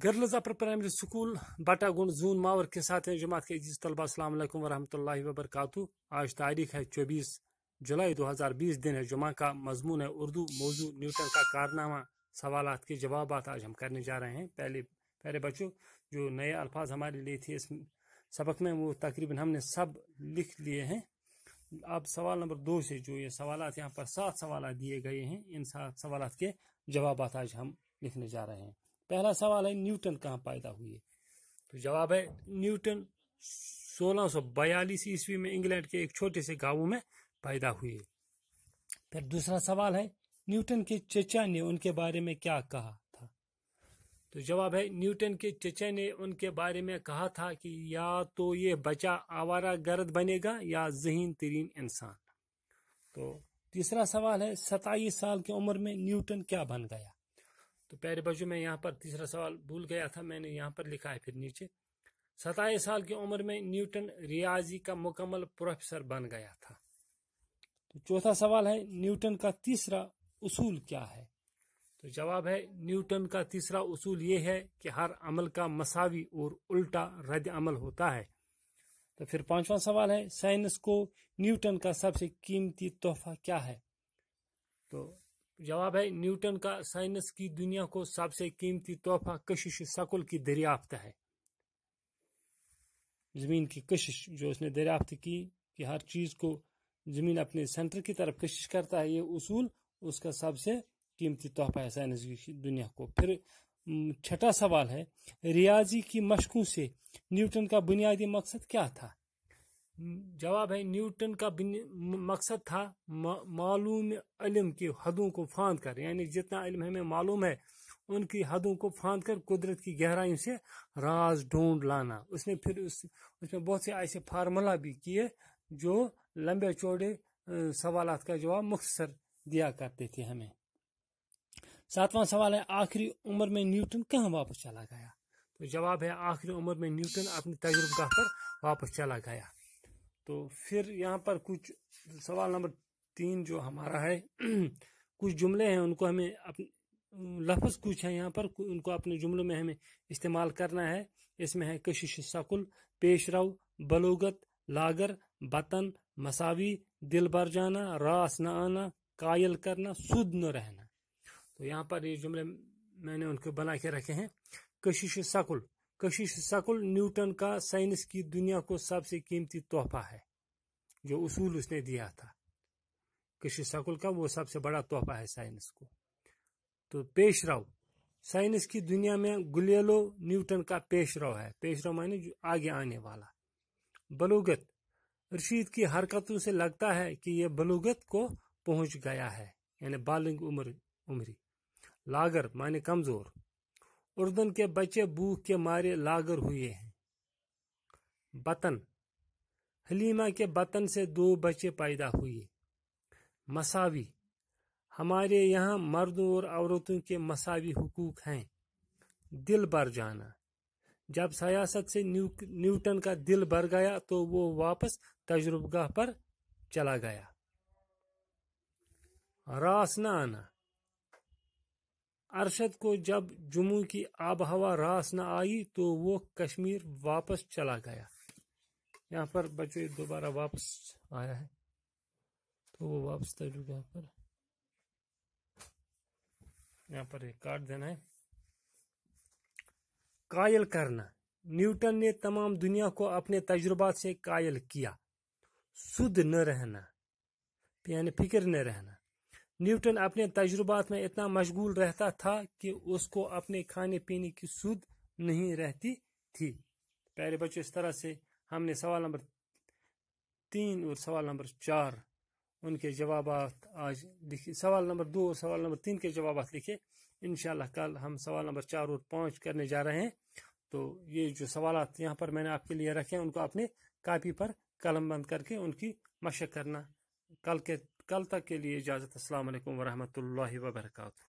girl upper primary school बटा गुंड जून मावर के साथ हैं जमात के अजीज तलबा अल्लाम वरहमल वबरकू आज तारीख है चौबीस जुलाई 2020 दिन है जुमा का मजमून है उर्दू मौजू न्यूटन का कारनामा सवाल के जवाब आज हम करने जा रहे हैं पहले पहले बच्चों जो नए अल्फाज हमारे लिए थे इस सबक में वो तकरीबन हमने सब लिख लिए हैं अब सवाल नंबर दो से जो ये सवाल यहाँ पर सात सवाल दिए गए हैं इन सात सवाल के जवाब आज हम लिखने जा रहे हैं पहला सवाल है न्यूटन कहाँ पैदा हुए तो जवाब है न्यूटन 1642 ईस्वी में इंग्लैंड के एक छोटे से गांव में पैदा हुए फिर दूसरा सवाल है न्यूटन के चचा ने उनके बारे में क्या कहा था तो जवाब है न्यूटन के चचा ने उनके बारे में कहा था कि या तो ये बचा आवारा गर्द बनेगा या जहीन तरीन इंसान तो तीसरा सवाल है सताईस साल की उम्र में न्यूटन क्या बन गया तो प्यारे बच्चों में यहाँ पर तीसरा सवाल भूल गया था मैंने यहाँ पर लिखा है फिर नीचे सताईस साल की उम्र में न्यूटन रियाजी का मुकम्मल प्रोफेसर बन गया था तो चौथा सवाल है न्यूटन का तीसरा उसूल क्या है तो जवाब है न्यूटन का तीसरा उसूल ये है कि हर अमल का मसावी और उल्टा रद्द अमल होता है तो फिर पांचवा सवाल है साइंस को न्यूटन का सबसे कीमती तोहफा क्या है तो जवाब है न्यूटन का साइंस की दुनिया को सबसे कीमती तोहफा कशिश सकुल की दरियाफ्त है ज़मीन की कशिश जो उसने दरियाफ्त की कि हर चीज़ को ज़मीन अपने सेंटर की तरफ कशिश करता है ये उसूल उसका सबसे कीमती तोहफा है साइंस की दुनिया को फिर छठा सवाल है रियाजी की मशकों से न्यूटन का बुनियादी मकसद क्या था जवाब है न्यूटन का मकसद था मालूम इलम की हदों को फांद कर यानी जितना इलम हमें मालूम है उनकी हदों को फांद कर कुदरत की गहराइयों से राज ढूंढ लाना उसने फिर उस उसमें बहुत से ऐसे फार्मूला भी किए जो लंबे चौड़े सवाल का जवाब मुख्तर दिया करते थे हमें सातवां सवाल है आखिरी उम्र में न्यूटन कहाँ वापस चला गया तो जवाब है आखिरी उम्र में न्यूटन अपनी तजुर्बा पर वापस चला गया तो फिर यहाँ पर कुछ सवाल नंबर तीन जो हमारा है कुछ जुमले हैं उनको हमें अपने लफ्ज़ कुछ है यहाँ पर उनको अपने जुमलों में हमें इस्तेमाल करना है इसमें है कशिश शकुल पेशरव बलोगत लागर बतन मसावी दिल भर जाना रास न आना कायल करना सुद न रहना तो यहाँ पर ये जुमले मैंने उनको बना के रखे हैं कशिश शकुल कशिश शकुल न्यूटन का साइंस की दुनिया को सबसे कीमती तोहफा है जो उसूल उसने दिया था कशिश शकुल का वो सबसे बड़ा तोहफा है साइंस को तो पेशराव साइंस की दुनिया में गुलेलो न्यूटन का पेशराव है पेशराव माने जो आगे आने वाला बलुगत रशीद की हरकतों से लगता है कि यह बलूगत को पहुंच गया है यानी बालिंग उम्र उम्री लागर माने कमजोर उर्दन के बच्चे भूख के मारे लागर हुए हैं बतन हलीमा के बतन से दो बच्चे पैदा हुए मसावी हमारे यहाँ मर्दों और औरतों के मसावी हकूक हैं दिल भर जाना जब सियासत से न्यू, न्यूटन का दिल भर गया तो वो वापस तजुर्बगा पर चला गया रास न आना अरशद को जब जम्मू की आब हवा रास न आई तो वो कश्मीर वापस चला गया यहाँ पर बच्चों दोबारा वापस आया है तो वो वापस तजुर्ग यहाँ पर यहाँ पर एक काट देना है कायल करना न्यूटन ने तमाम दुनिया को अपने तजुर्बात से कायल किया सुध न रहना यानी फिक्र न रहना न्यूटन अपने तजुर्बात में इतना मशगूल रहता था कि उसको अपने खाने पीने की सुद नहीं रहती थी प्यारे बच्चों इस तरह से हमने सवाल नंबर तीन और सवाल नंबर चार उनके जवाब आज लिखे सवाल नंबर दो और सवाल नंबर तीन के जवाब लिखे इनशाला कल हम सवाल नंबर चार और पाँच करने जा रहे हैं तो ये जो सवाल यहाँ पर मैंने आपके लिए रखे हैं उनको अपने कापी पर कलम बंद करके उनकी मशक करना कल के कल तक के लिए इजाज़त असल वरहमल वर्का